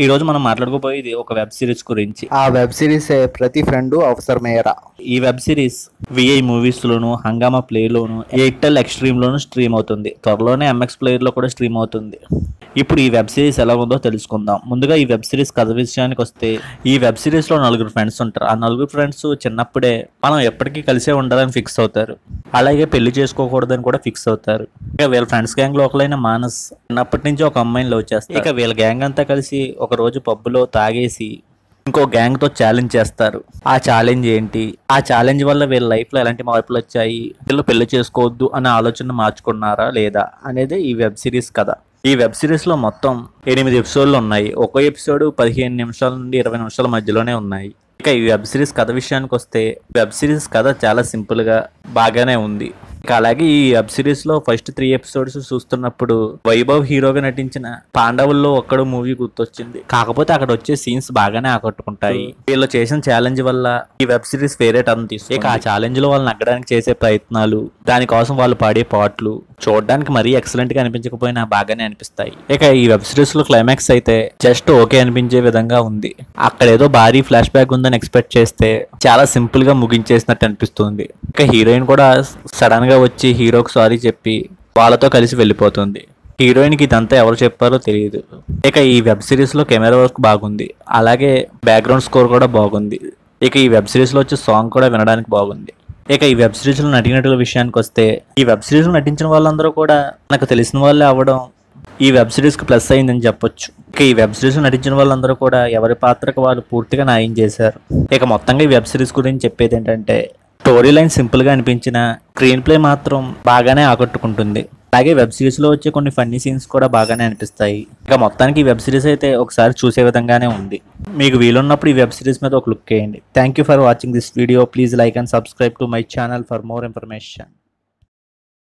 ఈ రోజు మనం మాట్లాడుకోబోయేది ఒక వెబ్ సిరీస్ గురించి ఆ వెబ్ సిరీస్ ప్రతి ఫ్రెండ్ అవసరమయ్యారా ఈ వెబ్ సిరీస్ విఐ మూవీస్ లోను హంగామా ప్లే లోను ఎయిర్టెల్ ఎక్స్ట్రీమ్ లోను స్ట్రీమ్ అవుతుంది త్వరలోనే ఎంఎక్స్ ప్లేయర్ లో కూడా స్ట్రీమ్ అవుతుంది ఇప్పుడు ఈ వెబ్ సిరీస్ ఎలా ఉందో తెలుసుకుందాం ముందుగా ఈ వెబ్ సిరీస్ కథ విషయానికి వస్తే ఈ వెబ్ సిరీస్లో నలుగురు ఫ్రెండ్స్ ఉంటారు ఆ నలుగురు ఫ్రెండ్స్ చిన్నప్పుడే మనం ఎప్పటికీ కలిసే ఉండాలని ఫిక్స్ అవుతారు అలాగే పెళ్లి చేసుకోకూడదని కూడా ఫిక్స్ అవుతారు ఇక వీళ్ళ ఫ్రెండ్స్ గ్యాంగ్ ఒకలైన మానస్ చిన్నప్పటి నుంచి ఒక అమ్మాయిని లవ్ చేస్తారు ఇక వీళ్ళ గ్యాంగ్ అంతా కలిసి ఒక రోజు పబ్బులో తాగేసి ఇంకో గ్యాంగ్తో ఛాలెంజ్ చేస్తారు ఆ ఛాలెంజ్ ఏంటి ఆ ఛాలెంజ్ వల్ల వీళ్ళ లైఫ్లో ఎలాంటి మార్పులు వచ్చాయి వీళ్ళు పెళ్లి చేసుకోవద్దు అనే ఆలోచన మార్చుకున్నారా లేదా అనేది ఈ వెబ్ సిరీస్ కథ ఈ వెబ్ సిరీస్లో మొత్తం ఎనిమిది ఎపిసోడ్లు ఉన్నాయి ఒక ఎపిసోడ్ పదిహేను నిమిషాల నుండి ఇరవై నిమిషాల మధ్యలోనే ఉన్నాయి ఇక ఈ వెబ్ సిరీస్ కథ విషయానికి వస్తే వెబ్ సిరీస్ కథ చాలా సింపుల్గా బాగానే ఉంది అలాగే ఈ వెబ్ సిరీస్ లో ఫస్ట్ త్రీ ఎపిసోడ్స్ చూస్తున్నప్పుడు వైభవ్ హీరోగా నటించిన పాండవుల్లో ఒక్కడో మూవీ గుర్తొచ్చింది కాకపోతే అక్కడ వచ్చే సీన్స్ బాగానే ఆకట్టుకుంటాయి వీళ్ళు చేసిన ఛాలెంజ్ వల్ల ఈ వెబ్ సిరీస్ వేరే టర్న్ తీసుకుంది ఇక ఆ ఛాలెంజ్ లో వాళ్ళు నగ్గడానికి చేసే ప్రయత్నాలు దానికోసం వాళ్ళు పాడే పాటలు చూడడానికి మరీ ఎక్సలెంట్ గా అనిపించకపోయినా బాగానే అనిపిస్తాయి ఇక ఈ వెబ్ సిరీస్ లో క్లైమాక్స్ అయితే జస్ట్ ఓకే అనిపించే విధంగా ఉంది అక్కడ ఏదో భారీ ఫ్లాష్ బ్యాక్ ఉందని ఎక్స్పెక్ట్ చేస్తే చాలా సింపుల్ గా ముగించేసినట్టు అనిపిస్తుంది ఇక హీరోయిన్ కూడా సడన్ గా గా వచ్చి హీరోకి సారీ చెప్పి వాళ్ళతో కలిసి వెళ్ళిపోతుంది హీరోయిన్కి ఇదంతా ఎవరు చెప్పారో తెలియదు ఇక ఈ వెబ్ సిరీస్లో కెమెరా వర్క్ బాగుంది అలాగే బ్యాక్గ్రౌండ్ స్కోర్ కూడా బాగుంది ఇక ఈ వెబ్ సిరీస్లో వచ్చే సాంగ్ కూడా వినడానికి బాగుంది ఇక ఈ వెబ్ సిరీస్లో నటినటుల విషయానికి వస్తే ఈ వెబ్ సిరీస్లో నటించిన వాళ్ళందరూ కూడా నాకు తెలిసిన వాళ్ళే అవ్వడం ఈ వెబ్ సిరీస్కి ప్లస్ అయిందని చెప్పొచ్చు ఇక ఈ వెబ్ సిరీస్లో నటించిన వాళ్ళందరూ కూడా ఎవరి పాత్రకు వాళ్ళు పూర్తిగా న్యాయం చేశారు ఇక మొత్తంగా ఈ వెబ్ సిరీస్ గురించి చెప్పేది ఏంటంటే స్టోరీ లైన్ సింపుల్గా అనిపించిన స్క్రీన్ ప్లే మాత్రం బాగానే ఆకట్టుకుంటుంది అలాగే వెబ్ సిరీస్లో వచ్చే కొన్ని ఫన్నీ సీన్స్ కూడా బాగానే అనిపిస్తాయి ఇక మొత్తానికి ఈ వెబ్ సిరీస్ అయితే ఒకసారి చూసే విధంగానే ఉంది మీకు వీలున్నప్పుడు ఈ వెబ్ సిరీస్ మీద ఒక లుక్ వేయండి thank you for watching this video please like and subscribe to my channel for more information